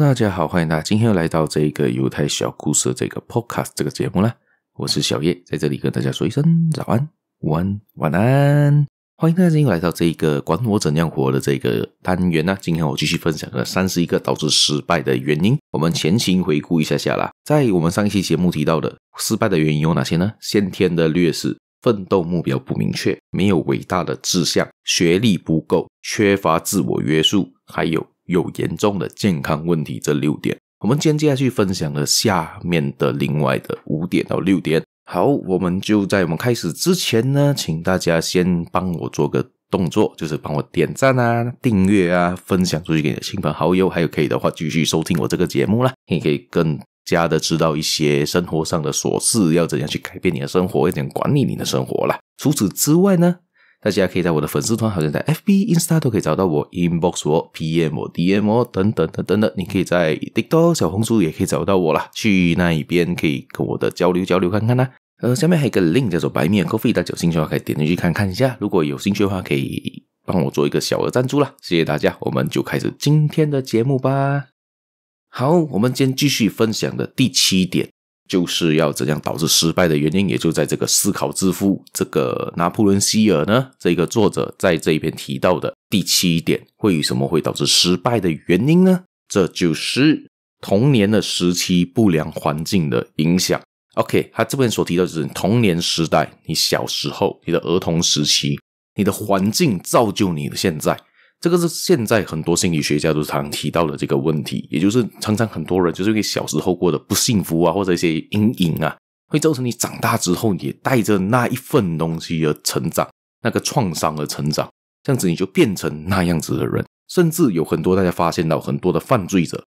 大家好，欢迎大家今天又来到这个犹太小故事这个 podcast 这个节目啦。我是小叶，在这里跟大家说一声早安、午安、晚安。欢迎大家又来到这个管我怎样活的这个单元呢。今天我继续分享了三十一个导致失败的原因。我们前情回顾一下下啦，在我们上一期节目提到的失败的原因有哪些呢？先天的劣势、奋斗目标不明确、没有伟大的志向、学历不够、缺乏自我约束，还有。有严重的健康问题，这六点，我们今天接下去分享了下面的另外的五点到六点。好，我们就在我们开始之前呢，请大家先帮我做个动作，就是帮我点赞啊、订阅啊、分享出去给亲朋好友，还有可以的话继续收听我这个节目啦，你可以更加的知道一些生活上的琐事，要怎样去改变你的生活，要怎样管理你的生活啦。除此之外呢？大家可以在我的粉丝团，好像在 F B、Instagram 都可以找到我，Inbox 我、P M 我、D M 我等等等等等。你可以在 TikTok、小红书也可以找到我啦，去那一边可以跟我的交流交流看看啦。呃，下面还有一个 link 叫做白面 Coffee，大家有兴趣的话可以点进去看看一下。如果有兴趣的话，可以帮我做一个小额赞助啦，谢谢大家。我们就开始今天的节目吧。好，我们今天继续分享的第七点。就是要怎样导致失败的原因，也就在这个《思考致富》这个拿破仑希尔呢？这个作者在这一篇提到的第七点，为什么会导致失败的原因呢？这就是童年的时期不良环境的影响。OK，他这边所提到的是童年时代，你小时候，你的儿童时期，你的环境造就你的现在。这个是现在很多心理学家都常提到的这个问题，也就是常常很多人就是因为小时候过得不幸福啊，或者一些阴影啊，会造成你长大之后也带着那一份东西而成长，那个创伤而成长，这样子你就变成那样子的人，甚至有很多大家发现到很多的犯罪者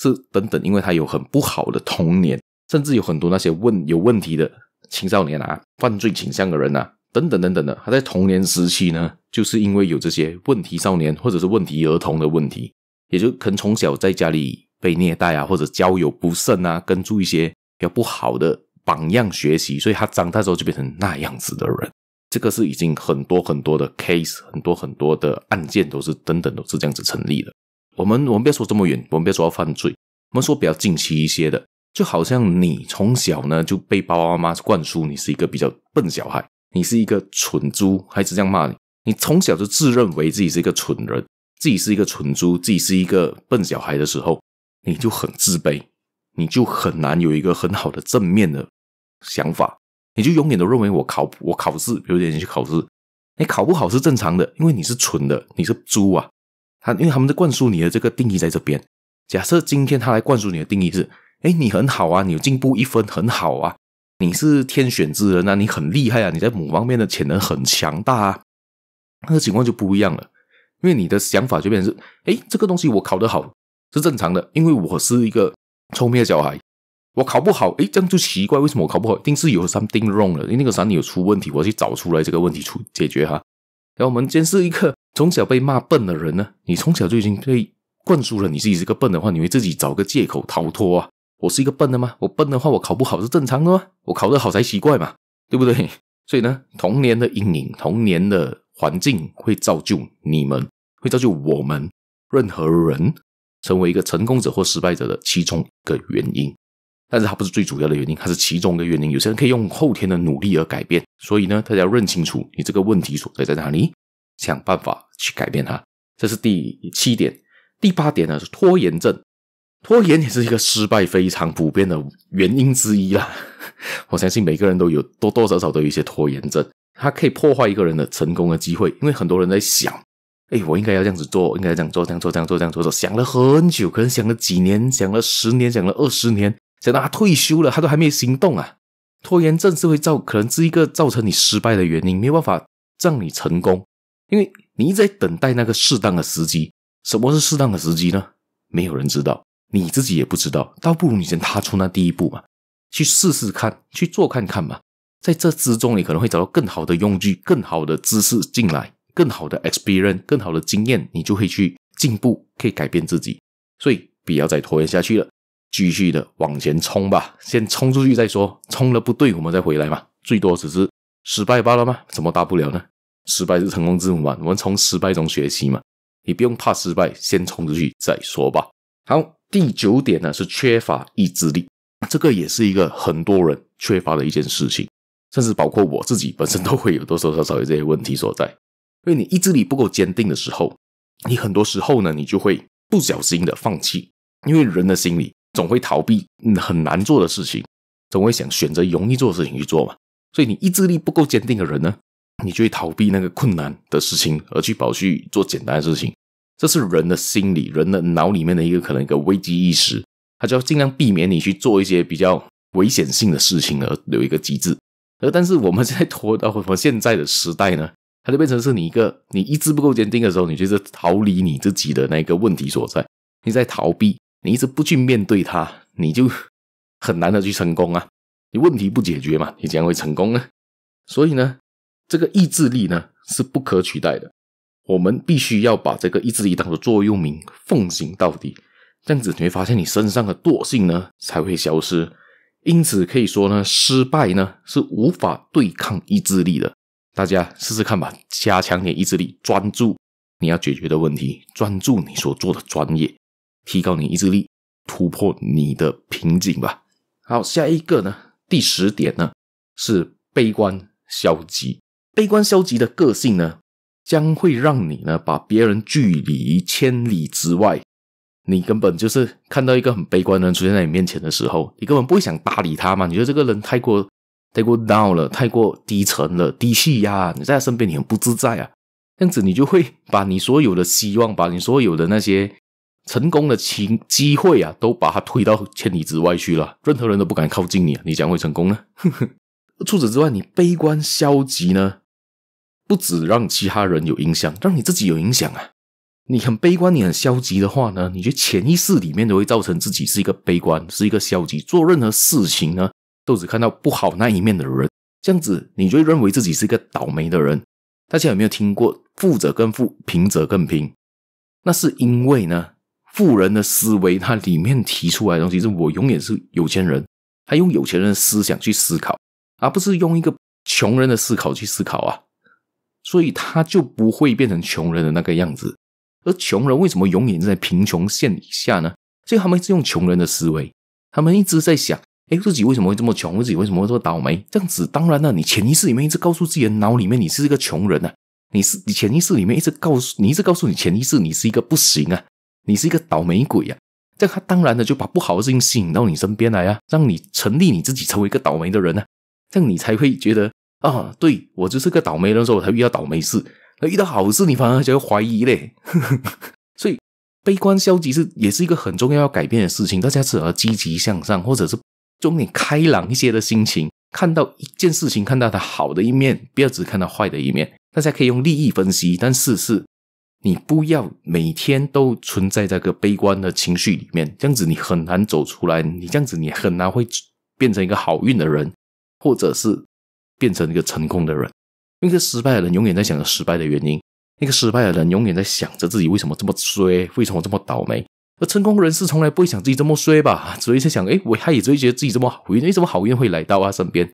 是等等，因为他有很不好的童年，甚至有很多那些问有问题的青少年啊，犯罪倾向的人啊。等等等等的，他在童年时期呢，就是因为有这些问题少年或者是问题儿童的问题，也就可能从小在家里被虐待啊，或者交友不慎啊，跟住一些比较不好的榜样学习，所以他长大之后就变成那样子的人。这个是已经很多很多的 case，很多很多的案件都是等等都是这样子成立的。我们我们不要说这么远，我们不要说要犯罪，我们说比较近期一些的，就好像你从小呢就被爸爸妈妈灌输你是一个比较笨小孩。你是一个蠢猪，孩子这样骂你。你从小就自认为自己是一个蠢人，自己是一个蠢猪，自己是一个笨小孩的时候，你就很自卑，你就很难有一个很好的正面的想法，你就永远都认为我考我考试，如你去考试，你考不好是正常的，因为你是蠢的，你是猪啊。他因为他们在灌输你的这个定义在这边。假设今天他来灌输你的定义是：哎，你很好啊，你有进步一分很好啊。你是天选之人啊，你很厉害啊，你在某方面的潜能很强大啊。那个情况就不一样了，因为你的想法就变成是：哎，这个东西我考得好是正常的，因为我是一个聪明的小孩。我考不好，哎，这样就奇怪，为什么我考不好？一定是有 something wrong 了，因为那个啥你有出问题，我去找出来这个问题出解决哈。然后我们先是一个从小被骂笨的人呢，你从小就已经被灌输了你自己是个笨的话，你会自己找个借口逃脱啊。我是一个笨的吗？我笨的话，我考不好是正常的吗？我考得好才奇怪嘛，对不对？所以呢，童年的阴影、童年的环境会造就你们，会造就我们任何人成为一个成功者或失败者的其中一个原因，但是它不是最主要的原因，它是其中一个原因。有些人可以用后天的努力而改变，所以呢，大家要认清楚你这个问题所在在哪里，想办法去改变它。这是第七点，第八点呢是拖延症。拖延也是一个失败非常普遍的原因之一啦。我相信每个人都有多多少少都有一些拖延症，它可以破坏一个人的成功的机会。因为很多人在想：“哎，我应该要这样子做，应该这样做，这样做，这样做，这样做。”想了很久，可能想了几年，想了十年，想了二十年，想到他退休了，他都还没行动啊！拖延症是会造，可能是一个造成你失败的原因，没有办法让你成功，因为你一直在等待那个适当的时机。什么是适当的时机呢？没有人知道。你自己也不知道，倒不如你先踏出那第一步嘛，去试试看，去做看看嘛。在这之中，你可能会找到更好的用具、更好的姿势进来、更好的 experience、更好的经验，你就会去进步，可以改变自己。所以不要再拖延下去了，继续的往前冲吧，先冲出去再说。冲了不对，我们再回来嘛，最多只是失败罢了嘛，怎么大不了呢？失败是成功之母嘛，我们从失败中学习嘛。你不用怕失败，先冲出去再说吧。好。第九点呢是缺乏意志力，这个也是一个很多人缺乏的一件事情，甚至包括我自己本身都会有多多少少有这些问题所在。所以你意志力不够坚定的时候，你很多时候呢你就会不小心的放弃，因为人的心理总会逃避很难做的事情，总会想选择容易做的事情去做嘛。所以你意志力不够坚定的人呢，你就会逃避那个困难的事情，而去跑去做简单的事情。这是人的心理，人的脑里面的一个可能一个危机意识，他就要尽量避免你去做一些比较危险性的事情，而有一个机制。而但是我们在拖到 现在的时代呢，它就变成是你一个你意志不够坚定的时候，你就是逃离你自己的那个问题所在，你在逃避，你一直不去面对它，你就很难的去成功啊。你问题不解决嘛，你怎样会成功呢？所以呢，这个意志力呢是不可取代的。我们必须要把这个“一志一当”的座右铭奉行到底，这样子你会发现你身上的惰性呢才会消失。因此可以说呢，失败呢是无法对抗意志力的。大家试试看吧，加强点意志力，专注你要解决的问题，专注你所做的专业，提高你意志力，突破你的瓶颈吧。好，下一个呢，第十点呢是悲观消极。悲观消极的个性呢？将会让你呢把别人拒离千里之外，你根本就是看到一个很悲观的人出现在你面前的时候，你根本不会想搭理他嘛？你觉得这个人太过太过 down 了，太过低沉了，低气压，你在他身边你很不自在啊。这样子你就会把你所有的希望，把你所有的那些成功的情机会啊，都把他推到千里之外去了。任何人都不敢靠近你，你将会成功呢？除此之外，你悲观消极呢？不止让其他人有影响，让你自己有影响啊！你很悲观，你很消极的话呢？你就潜意识里面都会造成自己是一个悲观，是一个消极。做任何事情呢，都只看到不好那一面的人，这样子，你就认为自己是一个倒霉的人。大家有没有听过“富者更富，贫者更贫”？那是因为呢，富人的思维，它里面提出来的东西是“我永远是有钱人”，他用有钱人的思想去思考，而不是用一个穷人的思考去思考啊。所以他就不会变成穷人的那个样子，而穷人为什么永远在贫穷线以下呢？所以他们是用穷人的思维，他们一直在想：哎，自己为什么会这么穷？自己为什么会这么倒霉？这样子，当然了，你潜意识里面一直告诉自己，的脑里面你是一个穷人呐，你是你潜意识里面一直告诉你一直告诉你潜意识，你是一个不行啊，你是一个倒霉鬼啊。这样他当然的就把不好的事情吸引到你身边来啊，让你成立你自己成为一个倒霉的人呢，这样你才会觉得。啊，对我就是个倒霉人，说我才遇到倒霉事，那遇到好事你反而就会怀疑嘞。所以，悲观消极是也是一个很重要要改变的事情。大家只要积极向上，或者是中点开朗一些的心情，看到一件事情，看到它好的一面，不要只看到坏的一面。大家可以用利益分析，但是是，你不要每天都存在这个悲观的情绪里面，这样子你很难走出来。你这样子你很难会变成一个好运的人，或者是。变成一个成功的人，一个失败的人永远在想着失败的原因。一个失败的人永远在想着自己为什么这么衰，为什么这么倒霉。而成功人士从来不会想自己这么衰吧，只会在想：哎，我他也只会觉得自己这么好运，为什么好运会来到他身边？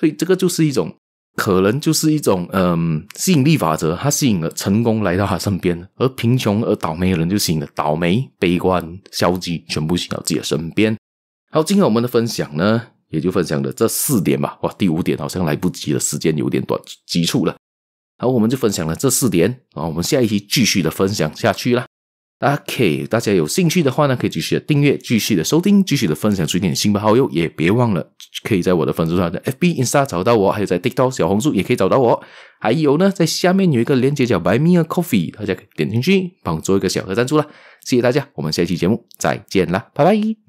所以这个就是一种，可能就是一种，嗯，吸引力法则，它吸引了成功来到他身边，而贫穷而倒霉的人就吸引了倒霉、悲观、消极，全部吸引到自己的身边。好，今天我们的分享呢？也就分享了这四点吧，哇，第五点好像来不及了，时间有点短，急促了。好，我们就分享了这四点，啊，我们下一期继续的分享下去啦。OK，大家有兴趣的话呢，可以继续的订阅，继续的收听，继续的分享，出一点新朋好友，也别忘了可以在我的粉丝团的 FB Insta 找到我，还有在 TikTok 小红书也可以找到我，还有呢，在下面有一个链接叫白 a Coffee，大家可以点进去帮做一个小额赞助啦。谢谢大家，我们下期节目再见啦，拜拜。